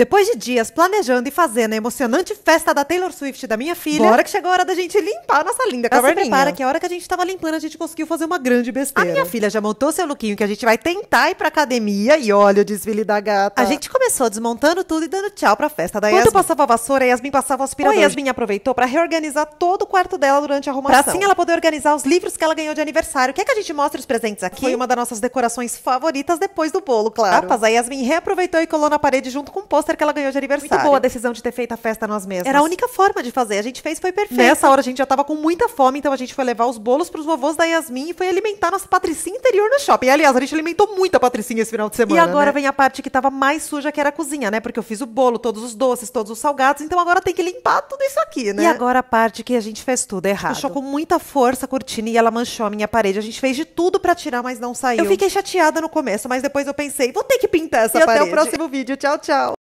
Depois de dias planejando e fazendo a emocionante festa da Taylor Swift da minha filha, bora que chegou a hora da gente limpar a nossa linda caverninha. Se prepara que a hora que a gente tava limpando, a gente conseguiu fazer uma grande besteira. A minha filha já montou seu lookinho que a gente vai tentar ir pra academia e olha o desfile da gata. A gente começou desmontando tudo e dando tchau pra festa da Quando Yasmin. Quando passava a vassoura, a Yasmin passava o aspirador. A Yasmin aproveitou para reorganizar todo o quarto dela durante a arrumação. Pra assim ela poder organizar os livros que ela ganhou de aniversário. Quer é que a gente mostre os presentes aqui? Foi uma das nossas decorações favoritas depois do bolo, claro. Rapaz, a Yasmin reaproveitou e colou na parede junto com o um pôster que ela ganhou de aniversário. Muito boa a decisão de ter feito a festa nós mesmos. Era a única forma de fazer. A gente fez foi perfeito. Nessa hora a gente já tava com muita fome, então a gente foi levar os bolos pros vovôs da Yasmin e foi alimentar nossa patricinha interior no shopping. aliás, a gente alimentou muito a patricinha esse final de semana. E agora né? vem a parte que tava mais suja, que era a cozinha, né? Porque eu fiz o bolo, todos os doces, todos os salgados, então agora tem que limpar tudo isso aqui, né? E agora a parte que a gente fez tudo errado. Puxou com muita força a cortina e ela manchou a minha parede. A gente fez de tudo para tirar, mas não saiu. Eu fiquei chateada no começo, mas depois eu pensei, vou ter que pintar essa e parede. Até o próximo vídeo. Tchau, tchau.